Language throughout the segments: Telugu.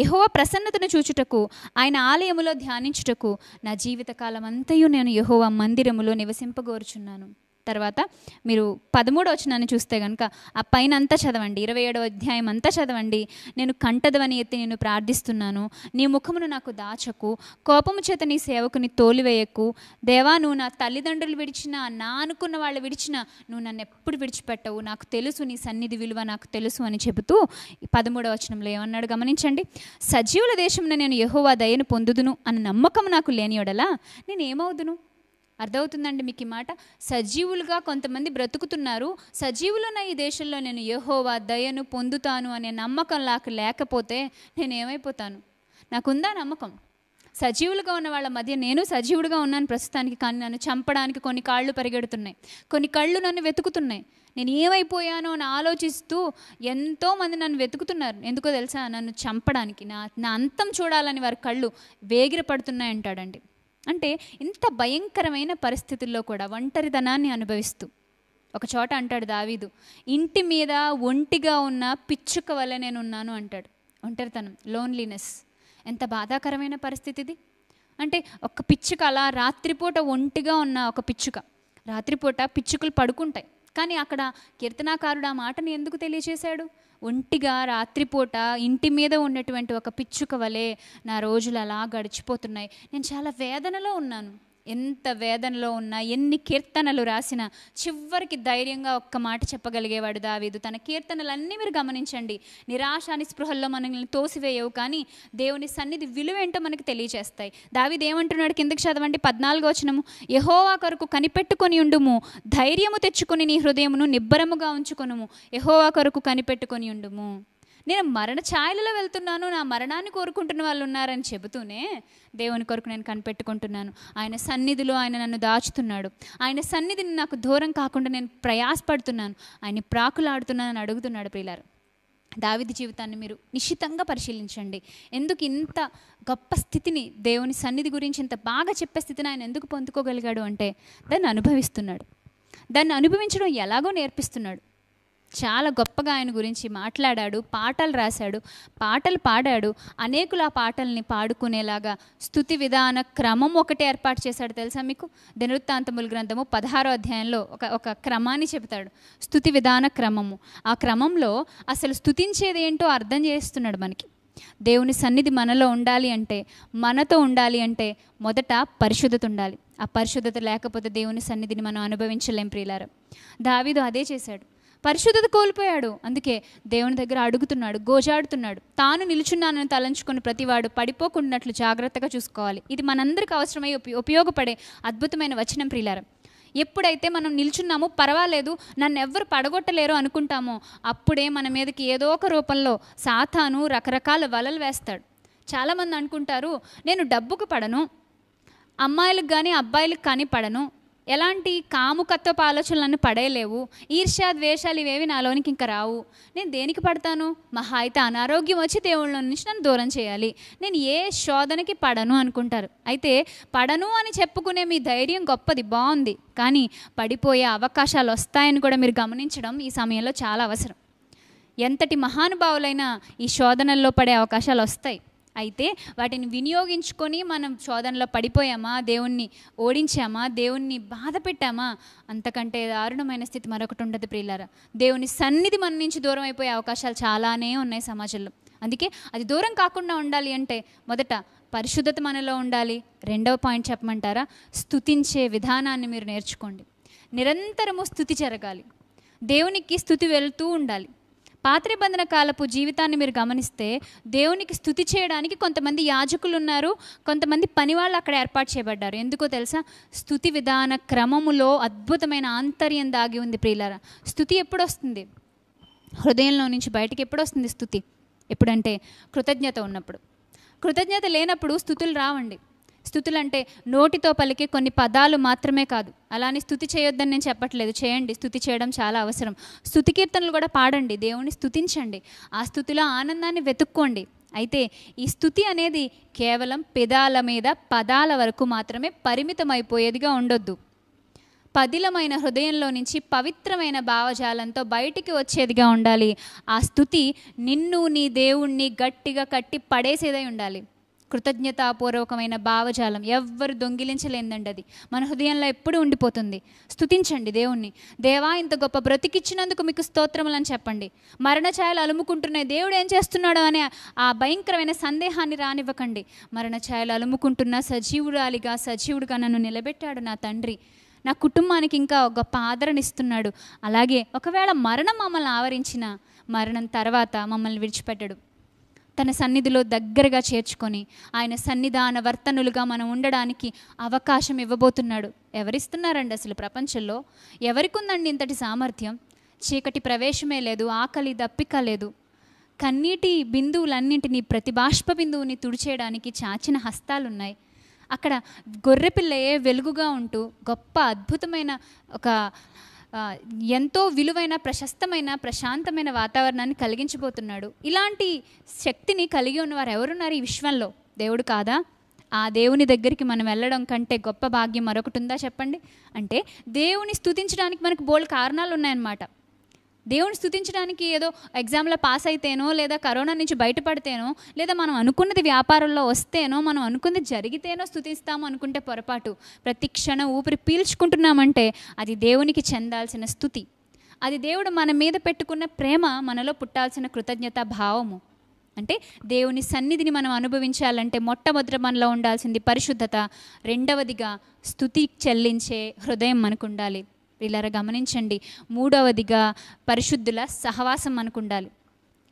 యహోవ ప్రసన్నతను చూచుటకు ఆయన ఆలయములో ధ్యానించుటకు నా జీవితకాలం అంతయు నేను యహోవ మందిరములో నివసింపగోరుచున్నాను తర్వాత మీరు పదమూడు వచనాన్ని చూస్తే కనుక ఆ పైన అంతా చదవండి ఇరవై ఏడో అధ్యాయం అంతా చదవండి నేను కంటదవని ఎత్తి నేను ప్రార్థిస్తున్నాను నీ ముఖమును నాకు దాచకు కోపము చేత నీ సేవకుని తోలివేయకు దేవా నువ్వు నా తల్లిదండ్రులు విడిచినా నా అనుకున్న వాళ్ళు విడిచినా నువ్వు నన్ను ఎప్పుడు విడిచిపెట్టవు నాకు తెలుసు నీ సన్నిధి విలువ నాకు తెలుసు అని చెబుతూ పదమూడో వచనంలో ఏమన్నాడు గమనించండి సజీవుల దేశంలో నేను యహోవా దయను పొందుదును అన్న నమ్మకం నాకు లేనియోడలా నేను ఏమవుదును అర్థమవుతుందండి మీకు ఈ మాట సజీవులుగా కొంతమంది బ్రతుకుతున్నారు సజీవులున్న ఈ దేశంలో నేను యహోవా దయను పొందుతాను అనే నమ్మకం నాకు లేకపోతే నేను ఏమైపోతాను నాకుందా నమ్మకం సజీవులుగా ఉన్న వాళ్ళ మధ్య నేను సజీవుడిగా ఉన్నాను ప్రస్తుతానికి కానీ నన్ను చంపడానికి కొన్ని కాళ్ళు పరిగెడుతున్నాయి కొన్ని కళ్ళు నన్ను వెతుకుతున్నాయి నేను ఏమైపోయానో అని ఆలోచిస్తూ ఎంతోమంది నన్ను వెతుకుతున్నారు ఎందుకో తెలుసా నన్ను చంపడానికి నా నా అంతం చూడాలని వారి కళ్ళు వేగిరపడుతున్నాయి అంటాడండి అంటే ఇంత భయంకరమైన పరిస్థితుల్లో కూడా ఒంటరితనాన్ని అనుభవిస్తూ ఒక చోట అంటాడు దావీదు ఇంటి మీద ఒంటిగా ఉన్న పిచ్చుక వల్ల ఉన్నాను అంటాడు ఒంటరితనం లోన్లీనెస్ ఎంత బాధాకరమైన పరిస్థితిది అంటే ఒక పిచ్చుక అలా రాత్రిపూట ఒంటిగా ఉన్న ఒక పిచ్చుక రాత్రిపూట పిచ్చుకలు పడుకుంటాయి కానీ అక్కడ కీర్తనాకారుడు ఆ మాటని ఎందుకు తెలియజేశాడు ఒంటిగా రాత్రిపూట ఇంటి మీద ఉన్నటువంటి ఒక పిచ్చుక వలె నా రోజులు అలా గడిచిపోతున్నాయి నేను చాలా వేదనలో ఉన్నాను ఎంత వేదనలో ఉన్నా ఎన్ని కీర్తనలు రాసినా చివరికి ధైర్యంగా ఒక్క మాట చెప్పగలిగేవాడు దావీదు తన కీర్తనలన్నీ మీరు గమనించండి నిరాశ నిస్పృహల్లో మనల్ని తోసివేయవు కానీ దేవుని సన్నిధి విలువేంటో మనకు తెలియజేస్తాయి దావీది ఏమంటున్నాడు కిందకి చదవండి పద్నాలుగు వచనము యహోవా కొరకు కనిపెట్టుకొని ఉండుము ధైర్యము తెచ్చుకొని నీ హృదయమును నిబ్బరముగా ఉంచుకొనుము యహోవా కొరకు కనిపెట్టుకొని ఉండుము నేను మరణ ఛాయలలో వెళ్తున్నాను నా మరణాన్ని కోరుకుంటున్న వాళ్ళు ఉన్నారని చెబుతూనే దేవుని కొరకు నేను కనిపెట్టుకుంటున్నాను ఆయన సన్నిధిలో ఆయన నన్ను దాచుతున్నాడు ఆయన సన్నిధిని నాకు దూరం కాకుండా నేను ప్రయాసపడుతున్నాను ఆయన ప్రాకులాడుతున్నానని అడుగుతున్నాడు ప్రియులారు దావిది జీవితాన్ని మీరు నిశ్చితంగా పరిశీలించండి ఎందుకు ఇంత గొప్ప స్థితిని దేవుని సన్నిధి గురించి ఇంత బాగా చెప్పే స్థితిని ఆయన ఎందుకు పొందుకోగలిగాడు అంటే దాన్ని అనుభవిస్తున్నాడు దాన్ని అనుభవించడం ఎలాగో నేర్పిస్తున్నాడు చాలా గొప్పగా ఆయన గురించి మాట్లాడాడు పాటలు రాశాడు పాటలు పాడాడు అనేకులు ఆ పాటల్ని పాడుకునేలాగా స్థుతి విధాన క్రమం ఒకటే ఏర్పాటు చేశాడు తెలుసా మీకు దినవృత్తాంతములు గ్రంథము పదహారో అధ్యాయంలో ఒక ఒక క్రమాన్ని చెబుతాడు స్థుతి విధాన క్రమము ఆ క్రమంలో అసలు స్థుతించేది ఏంటో అర్థం చేస్తున్నాడు మనకి దేవుని సన్నిధి మనలో ఉండాలి అంటే మనతో ఉండాలి అంటే మొదట పరిశుద్ధత ఉండాలి ఆ పరిశుద్ధత లేకపోతే దేవుని సన్నిధిని మనం అనుభవించలేం ప్రియులారా దావీదు అదే చేశాడు పరిశుద్ధత కోల్పోయాడు అందుకే దేవుని దగ్గర అడుగుతున్నాడు గోజాడుతున్నాడు తాను నిలుచున్నానని తలంచుకుని ప్రతివాడు పడిపోకుండాట్లు జాగ్రత్తగా చూసుకోవాలి ఇది మనందరికీ అవసరమై ఉపయోగపడే అద్భుతమైన వచనం ప్రిలారం ఎప్పుడైతే మనం నిల్చున్నామో పర్వాలేదు నన్ను ఎవ్వరు పడగొట్టలేరు అనుకుంటామో అప్పుడే మన మీదకి ఏదో ఒక రూపంలో సాతాను రకరకాల వలలు వేస్తాడు చాలామంది అనుకుంటారు నేను డబ్బుకు పడను అమ్మాయిలకు కానీ అబ్బాయిలకు కానీ పడను ఎలాంటి కాముకత్వపు ఆలోచనలను పడేయలేవు ఈర్ష్య ద్వేషాలు ఇవేవి నాలోనికి ఇంకా రావు నేను దేనికి పడతాను మహా అయితే అనారోగ్యం వచ్చి దేవుళ్ళ నుంచి నన్ను దూరం చేయాలి నేను ఏ శోధనకి పడను అనుకుంటారు అయితే పడను అని చెప్పుకునే మీ ధైర్యం గొప్పది బాగుంది కానీ పడిపోయే అవకాశాలు వస్తాయని కూడా మీరు గమనించడం ఈ సమయంలో చాలా అవసరం ఎంతటి మహానుభావులైనా ఈ శోధనల్లో పడే అవకాశాలు వస్తాయి అయితే వాటిని వినియోగించుకొని మనం శోధనలో పడిపోయామా దేవుణ్ణి ఓడించామా దేవుణ్ణి బాధ పెట్టామా అంతకంటే దారుణమైన స్థితి మరొకటి ఉండదు ప్రియులారా దేవుని సన్నిధి మన నుంచి దూరం అయిపోయే అవకాశాలు చాలానే ఉన్నాయి సమాజంలో అందుకే అది దూరం కాకుండా ఉండాలి అంటే మొదట పరిశుద్ధత మనలో ఉండాలి రెండవ పాయింట్ చెప్పమంటారా స్థుతించే విధానాన్ని మీరు నేర్చుకోండి నిరంతరము స్థుతి జరగాలి దేవునికి స్థుతి వెళ్తూ ఉండాలి పాత్రిబంధన కాలపు జీవితాన్ని మీరు గమనిస్తే దేవునికి స్థుతి చేయడానికి కొంతమంది యాజకులు ఉన్నారు కొంతమంది పనివాళ్ళు అక్కడ ఏర్పాటు చేయబడ్డారు ఎందుకో తెలుసా స్థుతి విధాన క్రమములో అద్భుతమైన ఆంతర్యం దాగి ఉంది ప్రియులారా స్థుతి ఎప్పుడు వస్తుంది హృదయంలో నుంచి బయటకు ఎప్పుడు వస్తుంది స్థుతి ఎప్పుడంటే కృతజ్ఞత ఉన్నప్పుడు కృతజ్ఞత లేనప్పుడు స్థుతులు రావండి స్థుతులంటే నోటితో పలికే కొన్ని పదాలు మాత్రమే కాదు అలానే స్థుతి చేయొద్దని నేను చెప్పట్లేదు చేయండి స్థుతి చేయడం చాలా అవసరం స్థుతి కీర్తనలు కూడా పాడండి దేవుణ్ణి స్థుతించండి ఆ స్థుతిలో ఆనందాన్ని వెతుక్కోండి అయితే ఈ స్థుతి అనేది కేవలం పెదాల మీద పదాల వరకు మాత్రమే పరిమితమైపోయేదిగా ఉండొద్దు పదిలమైన హృదయంలో నుంచి పవిత్రమైన భావజాలంతో బయటికి వచ్చేదిగా ఉండాలి ఆ స్థుతి నిన్ను నీ దేవుణ్ణి గట్టిగా కట్టి పడేసేదై ఉండాలి కృతజ్ఞతాపూర్వకమైన భావజాలం ఎవ్వరు దొంగిలించలేదండి అది మన హృదయంలో ఎప్పుడు ఉండిపోతుంది స్థుతించండి దేవుణ్ణి దేవా ఇంత గొప్ప బ్రతికిచ్చినందుకు మీకు స్తోత్రములని చెప్పండి మరణఛాయలు అలుముకుంటున్నాయి దేవుడు ఏం చేస్తున్నాడు అనే ఆ భయంకరమైన సందేహాన్ని రానివ్వకండి మరణఛాయలు అలుముకుంటున్న సజీవుడాలిగా సజీవుడిగా నన్ను నిలబెట్టాడు నా తండ్రి నా కుటుంబానికి ఇంకా గొప్ప ఆదరణ ఇస్తున్నాడు అలాగే ఒకవేళ మరణం మమ్మల్ని ఆవరించిన మరణం తర్వాత మమ్మల్ని విడిచిపెట్టడు తన సన్నిధిలో దగ్గరగా చేర్చుకొని ఆయన సన్నిధాన వర్తనులుగా మనం ఉండడానికి అవకాశం ఇవ్వబోతున్నాడు ఎవరిస్తున్నారండి అసలు ప్రపంచంలో ఎవరికి ఉందండి ఇంతటి సామర్థ్యం చీకటి ప్రవేశమే లేదు ఆకలి దప్పిక లేదు కన్నీటి బిందువులన్నింటినీ ప్రతిభాష్ప బిందువుని తుడిచేయడానికి చాచిన హస్తాలున్నాయి అక్కడ గొర్రెపిల్లయే వెలుగుగా ఉంటూ గొప్ప అద్భుతమైన ఒక ఎంతో విలువైన ప్రశస్తమైన ప్రశాంతమైన వాతావరణాన్ని కలిగించబోతున్నాడు ఇలాంటి శక్తిని కలిగి ఉన్నవారు ఎవరున్నారు ఈ విశ్వంలో దేవుడు కాదా ఆ దేవుని దగ్గరికి మనం వెళ్ళడం కంటే గొప్ప భాగ్యం మరొకటి ఉందా చెప్పండి అంటే దేవుని స్థుతించడానికి మనకు బోల్డ్ కారణాలు ఉన్నాయన్నమాట దేవుని స్థుతించడానికి ఏదో ఎగ్జామ్లో పాస్ అయితేనో లేదా కరోనా నుంచి బయటపడితేనో లేదా మనం అనుకున్నది వ్యాపారంలో వస్తేనో మనం అనుకున్నది జరిగితేనో స్థుతిస్తాము అనుకుంటే పొరపాటు ప్రతి క్షణం ఊపిరి పీల్చుకుంటున్నామంటే అది దేవునికి చెందాల్సిన స్థుతి అది దేవుడు మన మీద పెట్టుకున్న ప్రేమ మనలో పుట్టాల్సిన కృతజ్ఞత భావము అంటే దేవుని సన్నిధిని మనం అనుభవించాలంటే మొట్టమొదట మనలో ఉండాల్సింది పరిశుద్ధత రెండవదిగా స్థుతి చెల్లించే హృదయం మనకు ఉండాలి ప్రియులారా గమనించండి మూడవదిగా పరిశుద్ధుల సహవాసం మనకు ఉండాలి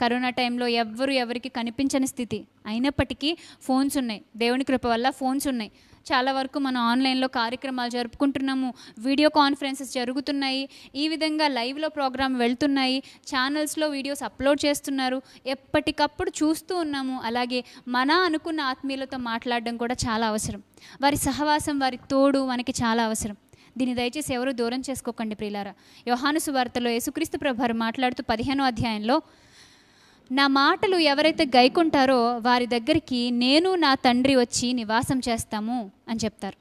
కరోనా టైంలో ఎవ్వరు ఎవరికి కనిపించని స్థితి అయినప్పటికీ ఫోన్స్ ఉన్నాయి దేవుని కృప వల్ల ఫోన్స్ ఉన్నాయి చాలా వరకు మనం ఆన్లైన్లో కార్యక్రమాలు జరుపుకుంటున్నాము వీడియో కాన్ఫరెన్సెస్ జరుగుతున్నాయి ఈ విధంగా లైవ్లో ప్రోగ్రామ్ వెళ్తున్నాయి ఛానల్స్లో వీడియోస్ అప్లోడ్ చేస్తున్నారు ఎప్పటికప్పుడు చూస్తూ ఉన్నాము అలాగే మన అనుకున్న ఆత్మీయులతో మాట్లాడడం కూడా చాలా అవసరం వారి సహవాసం వారి తోడు మనకి చాలా అవసరం దీన్ని దయచేసి ఎవరు దూరం చేసుకోకండి ప్రియులారా యోహాను సువార్తలో యేసుక్రీస్తు ప్రభారు మాట్లాడుతూ పదిహేనో అధ్యాయంలో నా మాటలు ఎవరైతే గైకుంటారో వారి దగ్గరికి నేను నా తండ్రి వచ్చి నివాసం చేస్తాము అని చెప్తారు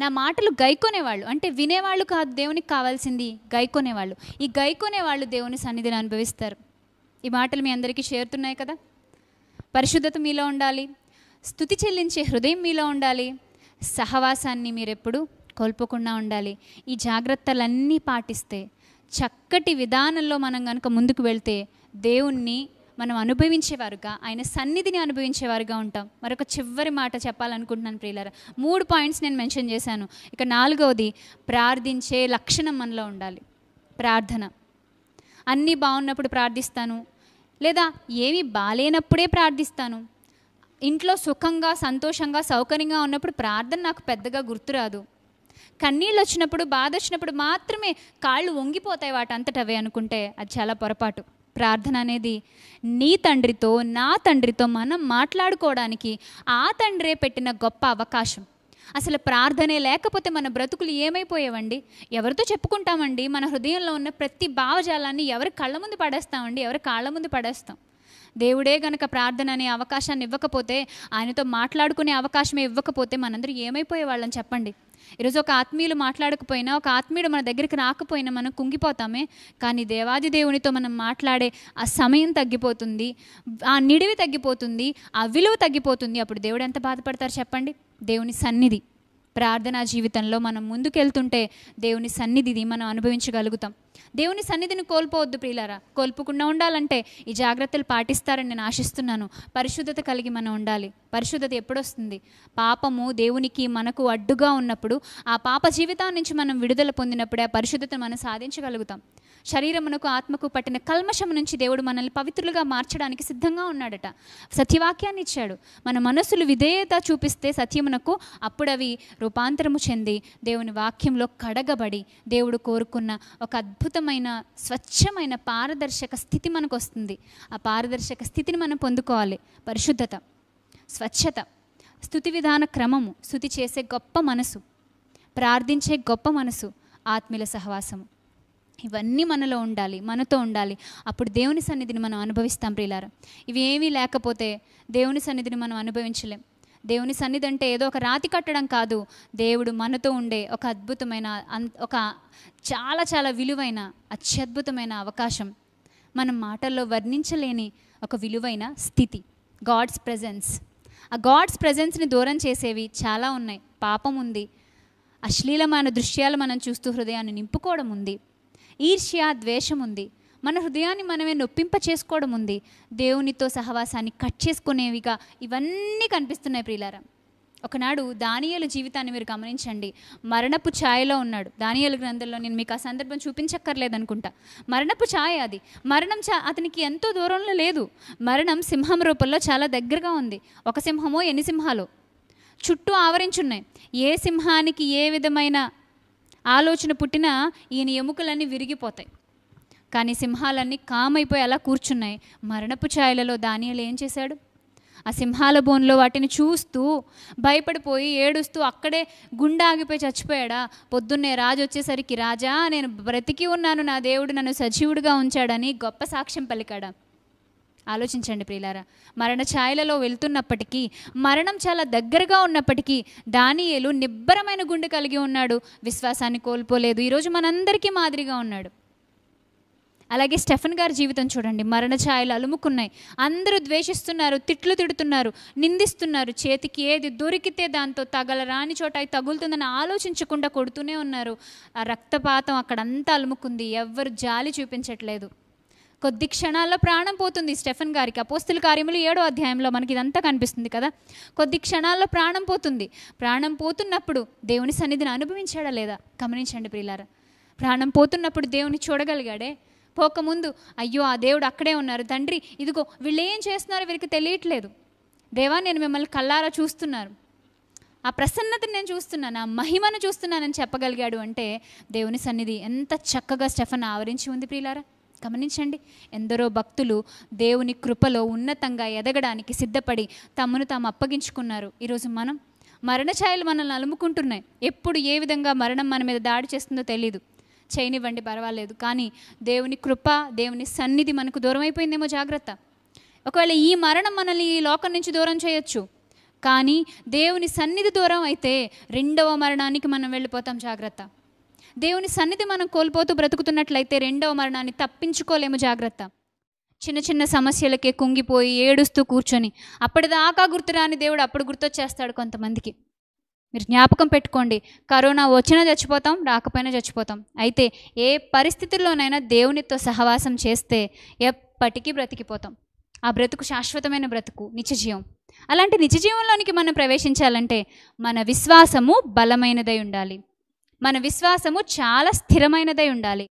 నా మాటలు గైకొనేవాళ్ళు అంటే వినేవాళ్ళు కాదు దేవునికి కావాల్సింది గైకొనేవాళ్ళు ఈ గైకొనేవాళ్ళు దేవుని సన్నిధిని అనుభవిస్తారు ఈ మాటలు మీ అందరికీ చేరుతున్నాయి కదా పరిశుద్ధత మీలో ఉండాలి స్థుతి చెల్లించే హృదయం మీలో ఉండాలి సహవాసాన్ని మీరెప్పుడు కోల్పోకుండా ఉండాలి ఈ జాగ్రత్తలన్నీ పాటిస్తే చక్కటి విధానంలో మనం కనుక ముందుకు వెళ్తే దేవుణ్ణి మనం అనుభవించేవారుగా ఆయన సన్నిధిని అనుభవించేవారుగా ఉంటాం మరొక చివరి మాట చెప్పాలనుకుంటున్నాను ప్రియులారా మూడు పాయింట్స్ నేను మెన్షన్ చేశాను ఇక నాలుగవది ప్రార్థించే లక్షణం మనలో ఉండాలి ప్రార్థన అన్నీ బాగున్నప్పుడు ప్రార్థిస్తాను లేదా ఏమి బాగాలేనప్పుడే ప్రార్థిస్తాను ఇంట్లో సుఖంగా సంతోషంగా సౌకర్యంగా ఉన్నప్పుడు ప్రార్థన నాకు పెద్దగా గుర్తురాదు కన్నీళ్ళు వచ్చినప్పుడు బాధ వచ్చినప్పుడు మాత్రమే కాళ్ళు వంగిపోతాయి వాటంతటవే అనుకుంటే అది చాలా పొరపాటు ప్రార్థన అనేది నీ తండ్రితో నా తండ్రితో మనం మాట్లాడుకోవడానికి ఆ తండ్రే పెట్టిన గొప్ప అవకాశం అసలు ప్రార్థనే లేకపోతే మన బ్రతుకులు ఏమైపోయేవండి ఎవరితో చెప్పుకుంటామండి మన హృదయంలో ఉన్న ప్రతి భావజాలాన్ని ఎవరి కళ్ళ ముందు పడేస్తామండి ఎవరి కాళ్ళ ముందు పడేస్తాం దేవుడే గనక ప్రార్థన అనే అవకాశాన్ని ఇవ్వకపోతే ఆయనతో మాట్లాడుకునే అవకాశమే ఇవ్వకపోతే మనందరూ ఏమైపోయేవాళ్ళని చెప్పండి ఈరోజు ఒక ఆత్మీయులు మాట్లాడకపోయినా ఒక ఆత్మీయుడు మన దగ్గరికి రాకపోయినా మనం కుంగిపోతామే కానీ దేవాది దేవునితో మనం మాట్లాడే ఆ సమయం తగ్గిపోతుంది ఆ నిడివి తగ్గిపోతుంది ఆ విలువ తగ్గిపోతుంది అప్పుడు దేవుడు ఎంత బాధపడతారు చెప్పండి దేవుని సన్నిధి ప్రార్థనా జీవితంలో మనం ముందుకెళ్తుంటే దేవుని సన్నిధిది మనం అనుభవించగలుగుతాం దేవుని సన్నిధిని కోల్పోవద్దు ప్రియులారా కోల్పోకుండా ఉండాలంటే ఈ జాగ్రత్తలు పాటిస్తారని నేను ఆశిస్తున్నాను పరిశుద్ధత కలిగి మనం ఉండాలి పరిశుద్ధత ఎప్పుడొస్తుంది పాపము దేవునికి మనకు అడ్డుగా ఉన్నప్పుడు ఆ పాప జీవితం నుంచి మనం విడుదల పొందినప్పుడే ఆ పరిశుద్ధత మనం సాధించగలుగుతాం శరీరమునకు ఆత్మకు పట్టిన కల్మషం నుంచి దేవుడు మనల్ని పవిత్రులుగా మార్చడానికి సిద్ధంగా ఉన్నాడట సత్యవాక్యాన్ని ఇచ్చాడు మన మనసులు విధేయత చూపిస్తే సత్యమునకు అప్పుడవి రూపాంతరము చెంది దేవుని వాక్యంలో కడగబడి దేవుడు కోరుకున్న ఒక అద్భుతమైన స్వచ్ఛమైన పారదర్శక స్థితి మనకు వస్తుంది ఆ పారదర్శక స్థితిని మనం పొందుకోవాలి పరిశుద్ధత స్వచ్ఛత స్థుతి విధాన క్రమము స్థుతి చేసే గొప్ప మనసు ప్రార్థించే గొప్ప మనసు ఆత్మీల సహవాసము ఇవన్నీ మనలో ఉండాలి మనతో ఉండాలి అప్పుడు దేవుని సన్నిధిని మనం అనుభవిస్తాం ప్రిలారా ఇవి ఏమీ లేకపోతే దేవుని సన్నిధిని మనం అనుభవించలేం దేవుని సన్నిధి అంటే ఏదో ఒక రాతి కట్టడం కాదు దేవుడు మనతో ఉండే ఒక అద్భుతమైన ఒక చాలా చాలా విలువైన అత్యద్భుతమైన అవకాశం మనం మాటల్లో వర్ణించలేని ఒక విలువైన స్థితి గాడ్స్ ప్రజెన్స్ ఆ గాడ్స్ ప్రజెన్స్ని దూరం చేసేవి చాలా ఉన్నాయి పాపం ఉంది అశ్లీలమైన దృశ్యాలు మనం చూస్తూ హృదయాన్ని నింపుకోవడం ఉంది ఈర్ష్య ద్వేషం ఉంది మన హృదయాన్ని మనమే నొప్పింప చేసుకోవడం ఉంది దేవునితో సహవాసాన్ని కట్ చేసుకునేవిగా ఇవన్నీ కనిపిస్తున్నాయి ప్రియులారా ఒకనాడు దానియలు జీవితాన్ని మీరు గమనించండి మరణపు ఛాయలో ఉన్నాడు దానియలు గ్రంథంలో నేను మీకు ఆ సందర్భం చూపించక్కర్లేదనుకుంటా మరణపు ఛాయ అది మరణం చా అతనికి ఎంతో దూరంలో లేదు మరణం సింహం రూపంలో చాలా దగ్గరగా ఉంది ఒక సింహమో ఎన్ని సింహాలు చుట్టూ ఆవరించున్నాయి ఏ సింహానికి ఏ విధమైన ఆలోచన పుట్టినా ఈయన ఎముకలన్నీ విరిగిపోతాయి కానీ సింహాలన్నీ కామైపోయి అలా కూర్చున్నాయి మరణపు ఛాయలలో దానియలు ఏం చేశాడు ఆ సింహాల బోన్లో వాటిని చూస్తూ భయపడిపోయి ఏడుస్తూ అక్కడే గుండె ఆగిపోయి చచ్చిపోయాడా పొద్దున్నే రాజు వచ్చేసరికి రాజా నేను బ్రతికి ఉన్నాను నా దేవుడు నన్ను సజీవుడిగా ఉంచాడని గొప్ప సాక్ష్యం పలికాడా ఆలోచించండి ప్రియులారా మరణ ఛాయలలో వెళ్తున్నప్పటికీ మరణం చాలా దగ్గరగా ఉన్నప్పటికీ దానియేలు నిబ్బరమైన గుండె కలిగి ఉన్నాడు విశ్వాసాన్ని కోల్పోలేదు ఈరోజు మనందరికీ మాదిరిగా ఉన్నాడు అలాగే స్టెఫన్ గారి జీవితం చూడండి మరణ ఛాయలు అలుముకున్నాయి అందరూ ద్వేషిస్తున్నారు తిట్లు తిడుతున్నారు నిందిస్తున్నారు చేతికి ఏది దొరికితే దాంతో తగలరాని చోట తగులుతుందని ఆలోచించకుండా కొడుతూనే ఉన్నారు ఆ రక్తపాతం అక్కడంతా అలుముకుంది ఎవ్వరు జాలి చూపించట్లేదు కొద్ది క్షణాల్లో ప్రాణం పోతుంది స్టెఫన్ గారికి అపోస్తుల కార్యములు ఏడో అధ్యాయంలో మనకి ఇదంతా కనిపిస్తుంది కదా కొద్ది క్షణాల్లో ప్రాణం పోతుంది ప్రాణం పోతున్నప్పుడు దేవుని సన్నిధిని అనుభవించాడా లేదా గమనించండి ప్రియులారా ప్రాణం పోతున్నప్పుడు దేవుని చూడగలిగాడే పోకముందు అయ్యో ఆ దేవుడు అక్కడే ఉన్నారు తండ్రి ఇదిగో వీళ్ళు ఏం చేస్తున్నారో వీరికి తెలియట్లేదు దేవా నేను మిమ్మల్ని కల్లారా చూస్తున్నారు ఆ ప్రసన్నతను నేను చూస్తున్నాను ఆ మహిమను చూస్తున్నానని చెప్పగలిగాడు అంటే దేవుని సన్నిధి ఎంత చక్కగా స్టెఫన్ ఆవరించి ఉంది ప్రియులారా గమనించండి ఎందరో భక్తులు దేవుని కృపలో ఉన్నతంగా ఎదగడానికి సిద్ధపడి తమను తాము అప్పగించుకున్నారు ఈరోజు మనం మరణఛాయలు మనల్ని అలుముకుంటున్నాయి ఎప్పుడు ఏ విధంగా మరణం మన మీద దాడి చేస్తుందో తెలియదు చేయనివ్వండి పర్వాలేదు కానీ దేవుని కృప దేవుని సన్నిధి మనకు దూరం అయిపోయిందేమో జాగ్రత్త ఒకవేళ ఈ మరణం మనల్ని ఈ లోకం నుంచి దూరం చేయొచ్చు కానీ దేవుని సన్నిధి దూరం అయితే రెండవ మరణానికి మనం వెళ్ళిపోతాం జాగ్రత్త దేవుని సన్నిధి మనం కోల్పోతూ బ్రతుకుతున్నట్లయితే రెండవ మరణాన్ని తప్పించుకోలేము జాగ్రత్త చిన్న చిన్న సమస్యలకే కుంగిపోయి ఏడుస్తూ కూర్చొని అప్పటిదాకా గుర్తురాని దేవుడు అప్పుడు గుర్తొచ్చేస్తాడు కొంతమందికి మీరు జ్ఞాపకం పెట్టుకోండి కరోనా వచ్చినా చచ్చిపోతాం రాకపోయినా చచ్చిపోతాం అయితే ఏ పరిస్థితుల్లోనైనా దేవునితో సహవాసం చేస్తే ఎప్పటికీ బ్రతికిపోతాం ఆ బ్రతుకు శాశ్వతమైన బ్రతుకు నిత్యజీవం అలాంటి నిత్యజీవంలోనికి మనం ప్రవేశించాలంటే మన విశ్వాసము బలమైనదై ఉండాలి మన విశ్వాసము చాలా స్థిరమైనదై ఉండాలి